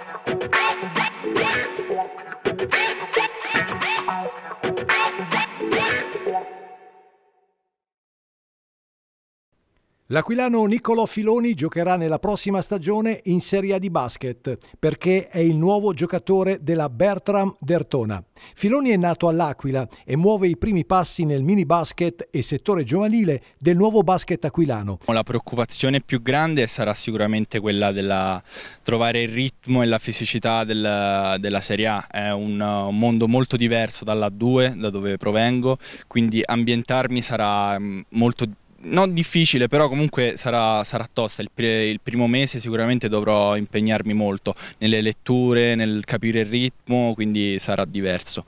I, Thank you. L'aquilano Niccolò Filoni giocherà nella prossima stagione in Serie A di basket perché è il nuovo giocatore della Bertram Dertona. Filoni è nato all'Aquila e muove i primi passi nel mini basket e settore giovanile del nuovo basket aquilano. La preoccupazione più grande sarà sicuramente quella della trovare il ritmo e la fisicità del, della Serie A. È un mondo molto diverso dalla 2, da dove provengo, quindi ambientarmi sarà mm, molto difficile non difficile, però comunque sarà, sarà tosta. Il, il, primo mese sicuramente dovrò impegnarmi molto nelle letture, nel capire il ritmo, quindi sarà diverso.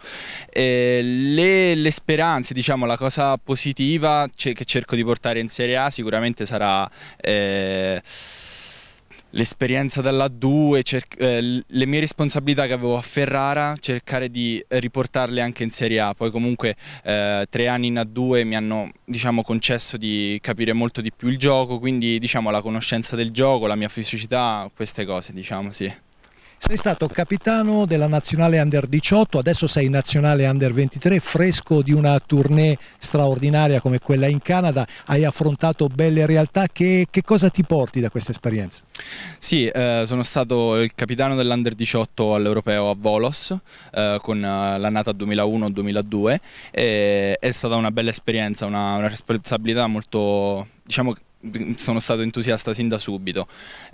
Eh, le, le, speranze, diciamo, la cosa positiva che cerco di portare in Serie A sicuramente sarà... Eh, l'esperienza dalla 2, eh, le mie responsabilità che avevo a Ferrara, cercare di riportarle anche in Serie A. Poi comunque eh, tre anni in A2 mi hanno diciamo, concesso di capire molto di più il gioco, quindi diciamo, la conoscenza del gioco, la mia fisicità, queste cose diciamo sì. Sei stato capitano della nazionale under 18, adesso sei nazionale under 23, fresco di una tournée straordinaria come quella in Canada, hai affrontato belle realtà, che, che cosa ti porti da questa esperienza? Sì, eh, sono stato il capitano dell'Under 18 all'Europeo a Volos eh, con eh, l'annata 2001-2002 è stata una bella esperienza, una, una responsabilità molto diciamo, sono stato entusiasta sin da subito.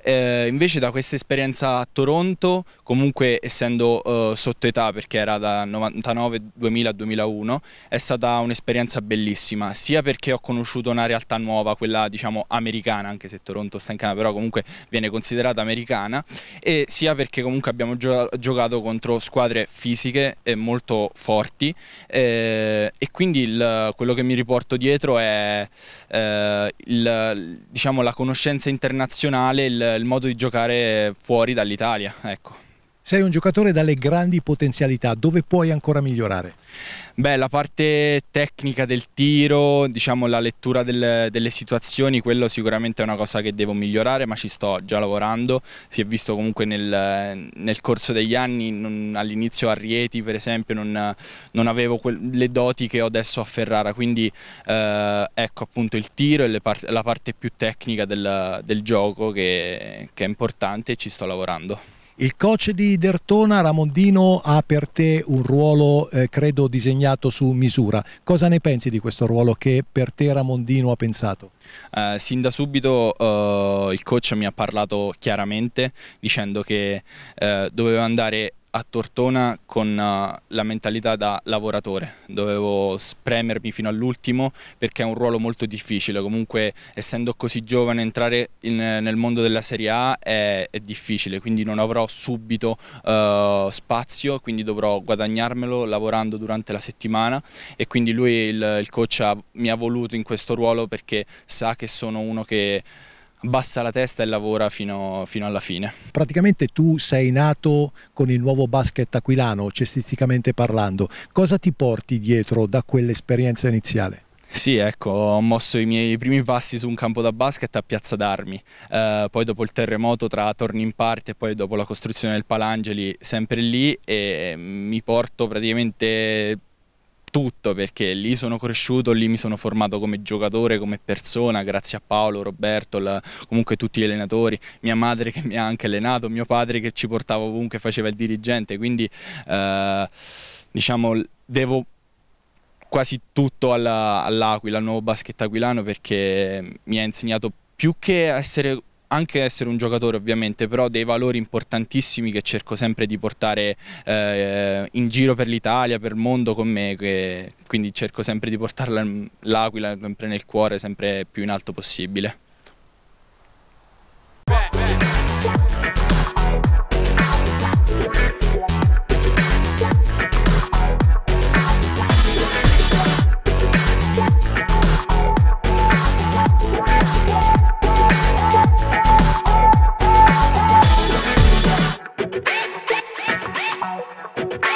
Eh, invece da questa esperienza a Toronto, comunque essendo eh, sotto età perché era da 99, 2000, 2001, è stata un'esperienza bellissima, sia perché ho conosciuto una realtà nuova, quella diciamo americana, anche se Toronto sta in Canada, però comunque viene considerata americana, e sia perché comunque abbiamo gio giocato contro squadre fisiche eh, molto forti eh, e quindi il, quello che mi riporto dietro è eh, il diciamo, la conoscenza internazionale, il, il modo di giocare fuori dall'Italia. Ecco sei un giocatore dalle grandi potenzialità, dove puoi ancora migliorare? Beh, la parte tecnica del tiro, diciamo la lettura del, delle situazioni, quello sicuramente è una cosa che devo migliorare, ma ci sto già lavorando. Si è visto comunque nel, nel corso degli anni, all'inizio a Rieti per esempio non, non avevo le doti che ho adesso a Ferrara, quindi eh, ecco appunto il tiro e part la parte più tecnica del, del gioco che, che è importante e ci sto lavorando. Il coach di Dertona, Ramondino, ha per te un ruolo, eh, credo, disegnato su misura. Cosa ne pensi di questo ruolo che per te Ramondino ha pensato? Eh, sin da subito eh, il coach mi ha parlato chiaramente dicendo che eh, doveva andare a Tortona con eh, la mentalità da lavoratore, dovevo spremermi fino all'ultimo perché è un ruolo molto difficile, comunque essendo così giovane entrare in, nel mondo della Serie A è, è difficile, quindi non avrò subito uh, spazio, quindi dovrò guadagnarmelo lavorando durante la settimana e quindi lui, il, il coach, ha, mi ha voluto in questo ruolo perché sa che sono uno che abbassa la testa e lavora fino, fino, alla fine. Praticamente tu sei nato con il nuovo basket aquilano, cestisticamente parlando. Cosa ti porti dietro da quell'esperienza iniziale? Sì, ecco, ho mosso i miei primi passi su un campo da basket a Piazza d'Armi, eh, poi dopo il terremoto tra Torni in parte e poi dopo la costruzione del Palangeli sempre lì e mi porto praticamente tutto perché lì sono cresciuto, lì mi sono formato come giocatore, come persona, grazie a Paolo, Roberto, la, comunque tutti gli allenatori, mia madre che mi ha anche allenato, mio padre che ci portava ovunque, faceva il dirigente, quindi eh, diciamo devo quasi tutto all'Aquila, al nuovo basket aquilano perché mi ha insegnato più che essere anche essere un giocatore ovviamente, però dei valori importantissimi che cerco sempre di portare eh, in giro per l'Italia, per il mondo con me, che, quindi cerco sempre di portarla l'Aquila sempre nel cuore, sempre più in alto possibile. Bye.